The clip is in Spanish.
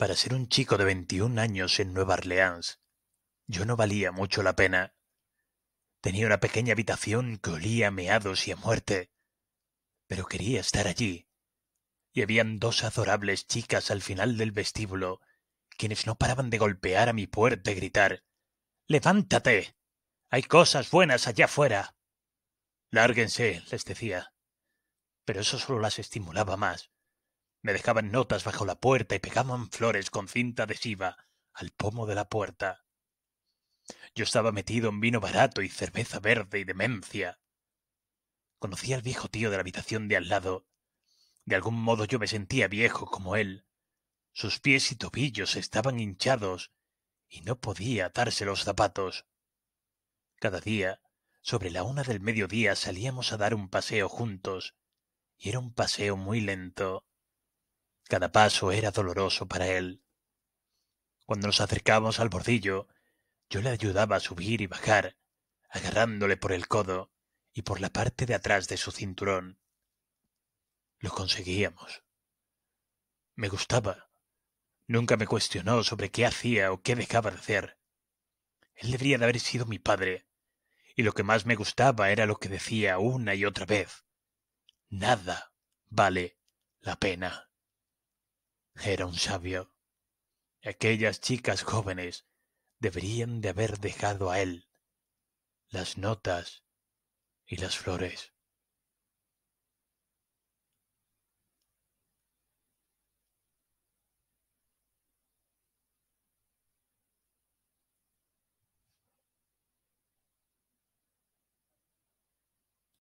Para ser un chico de 21 años en Nueva Orleans, yo no valía mucho la pena. Tenía una pequeña habitación que olía a meados y a muerte, pero quería estar allí. Y habían dos adorables chicas al final del vestíbulo, quienes no paraban de golpear a mi puerta y gritar Levántate. Hay cosas buenas allá afuera. Lárguense, les decía. Pero eso solo las estimulaba más. Me dejaban notas bajo la puerta y pegaban flores con cinta adhesiva al pomo de la puerta. Yo estaba metido en vino barato y cerveza verde y demencia. Conocí al viejo tío de la habitación de al lado. De algún modo yo me sentía viejo como él. Sus pies y tobillos estaban hinchados y no podía atarse los zapatos. Cada día, sobre la una del mediodía, salíamos a dar un paseo juntos, y era un paseo muy lento. Cada paso era doloroso para él. Cuando nos acercamos al bordillo, yo le ayudaba a subir y bajar, agarrándole por el codo y por la parte de atrás de su cinturón. Lo conseguíamos. Me gustaba. Nunca me cuestionó sobre qué hacía o qué dejaba de hacer. Él debería de haber sido mi padre, y lo que más me gustaba era lo que decía una y otra vez. Nada vale la pena. Era un sabio. Aquellas chicas jóvenes deberían de haber dejado a él las notas y las flores.